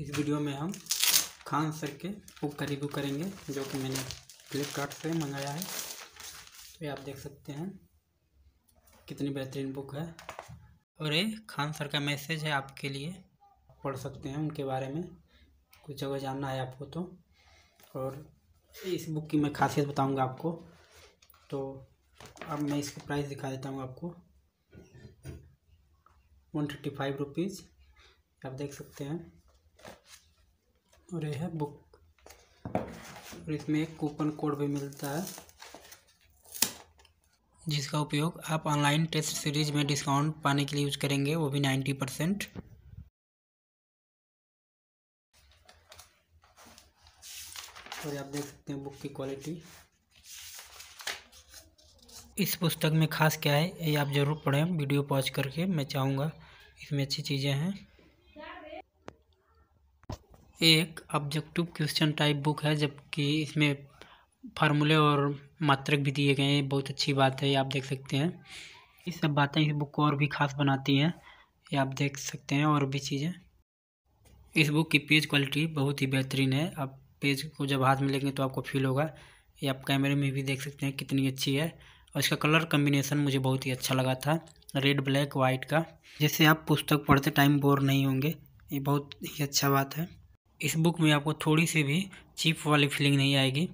इस वीडियो में हम खान सर के बुक का रिव्यू करेंगे जो कि मैंने फ्लिपकार्ट से मंगाया है तो ये आप देख सकते हैं कितनी बेहतरीन बुक है और ये खान सर का मैसेज है आपके लिए पढ़ सकते हैं उनके बारे में कुछ जगह जानना है आपको तो और इस बुक की मैं खासियत बताऊंगा आपको तो अब मैं इसकी प्राइस दिखा देता हूँ आपको वन थर्टी फाइव रुपीज़ आप देख सकते हैं और यह है बुक और इसमें एक कूपन कोड भी मिलता है जिसका उपयोग आप ऑनलाइन टेस्ट सीरीज में डिस्काउंट पाने के लिए यूज करेंगे वो भी नाइन्टी परसेंट और आप देख सकते हैं बुक की क्वालिटी इस पुस्तक में खास क्या है ये आप ज़रूर पढ़ें वीडियो पॉज करके मैं चाहूँगा इसमें अच्छी चीज़ें हैं एक ऑब्जेक्टिव क्वेश्चन टाइप बुक है जबकि इसमें फार्मूले और मात्रक भी दिए गए हैं बहुत अच्छी बात है ये आप देख सकते हैं ये सब बातें इस बुक को और भी खास बनाती हैं ये आप देख सकते हैं और भी चीज़ें इस बुक की पेज क्वालिटी बहुत ही बेहतरीन है आप पेज को जब हाथ में लेंगे तो आपको फील होगा ये आप कैमरे में भी देख सकते हैं कितनी अच्छी है और इसका कलर कम्बिनेसन मुझे बहुत ही अच्छा लगा था रेड ब्लैक वाइट का जिससे आप पुस्तक पढ़ते टाइम बोर नहीं होंगे ये बहुत ही अच्छा बात है इस बुक में आपको थोड़ी सी भी चिप वाली फीलिंग नहीं आएगी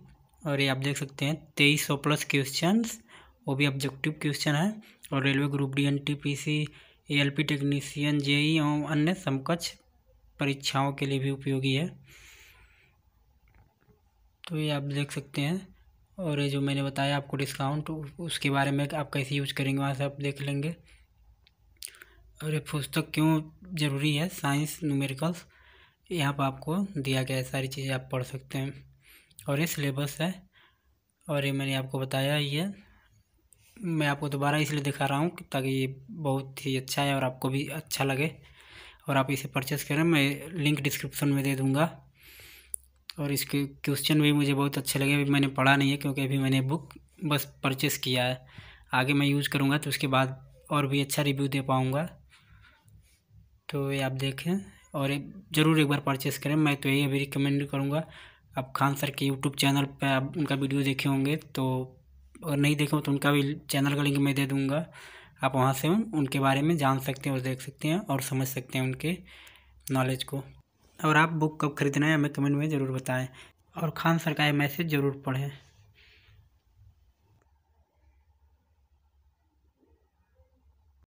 और ये आप देख सकते हैं तेईस सौ प्लस क्वेश्चन वो भी ऑब्जेक्टिव क्वेश्चन है और railway group D N T P C L P technician JE एवं अन्य समकक्ष परीक्षाओं के लिए भी उपयोगी है तो ये आप देख सकते हैं और ये जो मैंने बताया आपको डिस्काउंट उसके बारे में आप कैसे यूज करेंगे वहाँ से आप देख लेंगे और ये पुस्तक क्यों ज़रूरी है साइंस न्यूमेरिकल्स यहाँ पर आपको दिया गया है सारी चीज़ें आप पढ़ सकते हैं और ये सिलेबस है और ये मैंने आपको बताया ये मैं आपको दोबारा इसलिए दिखा रहा हूँ ताकि ये बहुत ही अच्छा है और आपको भी अच्छा लगे और आप इसे परचेस करें मैं लिंक डिस्क्रिप्शन में दे दूँगा और इसके क्वेश्चन भी मुझे बहुत अच्छे लगे अभी मैंने पढ़ा नहीं है क्योंकि अभी मैंने बुक बस परचेस किया है आगे मैं यूज़ करूँगा तो उसके बाद और भी अच्छा रिव्यू दे पाऊँगा तो ये आप देखें और एक ज़रूर एक बार परचेस करें मैं तो यही अभी रिकमेंड करूँगा आप खान सर के यूट्यूब चैनल पर आप उनका वीडियो देखे होंगे तो और नहीं देखे हो तो उनका भी चैनल का लिंक मैं दे दूँगा आप वहाँ से उन, उनके बारे में जान सकते हैं और देख सकते हैं और समझ सकते हैं उनके नॉलेज को और आप बुक कब खरीदना है हमें कमेंट में ज़रूर बताएँ और खान सर का ये मैसेज ज़रूर पढ़ें